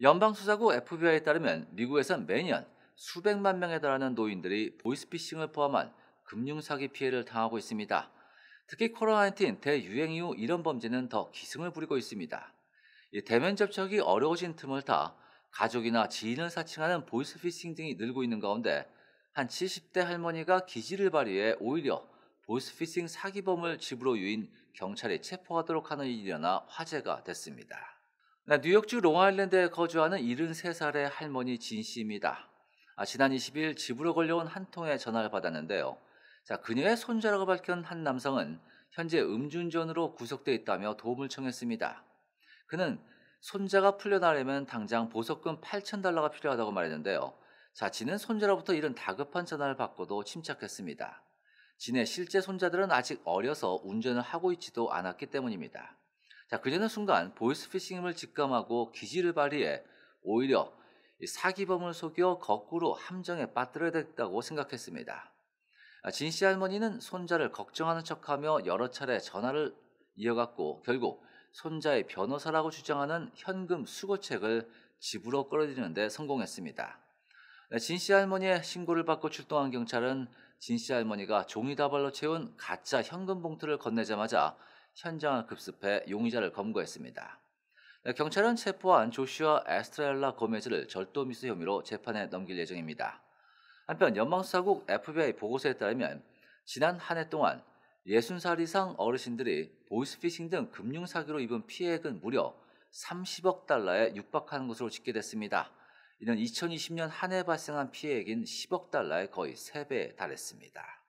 연방수사국 FBI에 따르면 미국에선 매년 수백만 명에 달하는 노인들이 보이스피싱을 포함한 금융사기 피해를 당하고 있습니다. 특히 코로나19 대유행 이후 이런 범죄는 더 기승을 부리고 있습니다. 대면 접촉이 어려워진 틈을 타 가족이나 지인을 사칭하는 보이스피싱 등이 늘고 있는 가운데 한 70대 할머니가 기지를 발휘해 오히려 보이스피싱 사기범을 집으로 유인 경찰에 체포하도록 하는 일이 일어나 화제가 됐습니다. 뉴욕주 롱아일랜드에 거주하는 73살의 할머니 진 씨입니다. 아, 지난 20일 집으로 걸려온 한 통의 전화를 받았는데요. 자, 그녀의 손자라고 밝힌 한 남성은 현재 음주운전으로 구속돼 있다며 도움을 청했습니다. 그는 손자가 풀려나려면 당장 보석금 8,000달러가 필요하다고 말했는데요. 자, 진은 손자로부터 이런 다급한 전화를 받고도 침착했습니다. 진의 실제 손자들은 아직 어려서 운전을 하고 있지도 않았기 때문입니다. 자, 그녀는 순간 보이스피싱을 직감하고 기지를 발휘해 오히려 사기범을 속여 거꾸로 함정에 빠뜨려야 됐다고 생각했습니다. 아, 진씨 할머니는 손자를 걱정하는 척하며 여러 차례 전화를 이어갔고 결국 손자의 변호사라고 주장하는 현금 수거책을 집으로 끌어들이는데 성공했습니다. 네, 진씨 할머니의 신고를 받고 출동한 경찰은 진씨 할머니가 종이다발로 채운 가짜 현금 봉투를 건네자마자 현장을 급습해 용의자를 검거했습니다. 네, 경찰은 체포한 조슈아 에스트렐라 고메즈를 절도 미수 혐의로 재판에 넘길 예정입니다. 한편 연방수사국 FBI 보고서에 따르면 지난 한 해 동안 60살 이상 어르신들이 보이스피싱 등 금융사기로 입은 피해액은 무려 30억 달러에 육박하는 것으로 집계됐습니다. 이는 2020년 한 해 발생한 피해액인 10억 달러의 거의 3배에 달했습니다.